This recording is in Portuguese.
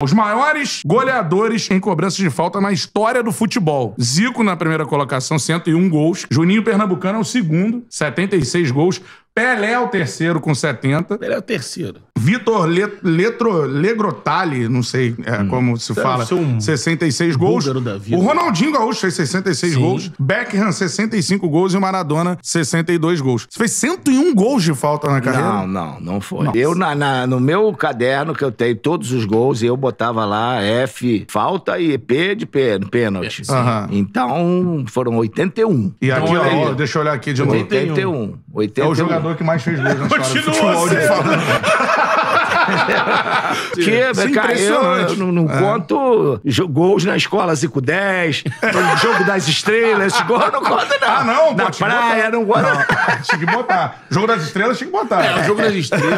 Os maiores goleadores em cobranças de falta na história do futebol. Zico na primeira colocação, 101 gols. Juninho Pernambucano é o segundo, 76 gols. Pelé é o terceiro com 70. Pelé é o terceiro. Vitor Letro, Legrotali, não sei é, hum. como se fala, um 66 gols. O Ronaldinho Gaúcho fez 66 Sim. gols. Beckham, 65 gols. E o Maradona, 62 gols. Você fez 101 gols de falta na carreira? Não, não, não foi. Nossa. Eu, na, na, no meu caderno que eu tenho todos os gols, eu botava lá F, falta e P de pênalti. Uhum. Então, foram 81. E então, aqui, ó, deixa eu olhar aqui de novo. 81. 81. É o jogador que mais fez gols na história do futebol. Porque, cara, é eu não, não é. conto gols na escola 5 10, no jogo das estrelas, esse gol eu não conto, não. Ah, não? Na praia, não conto. Não, tinha que botar. Jogo das estrelas, tinha que botar. É, o jogo das estrelas.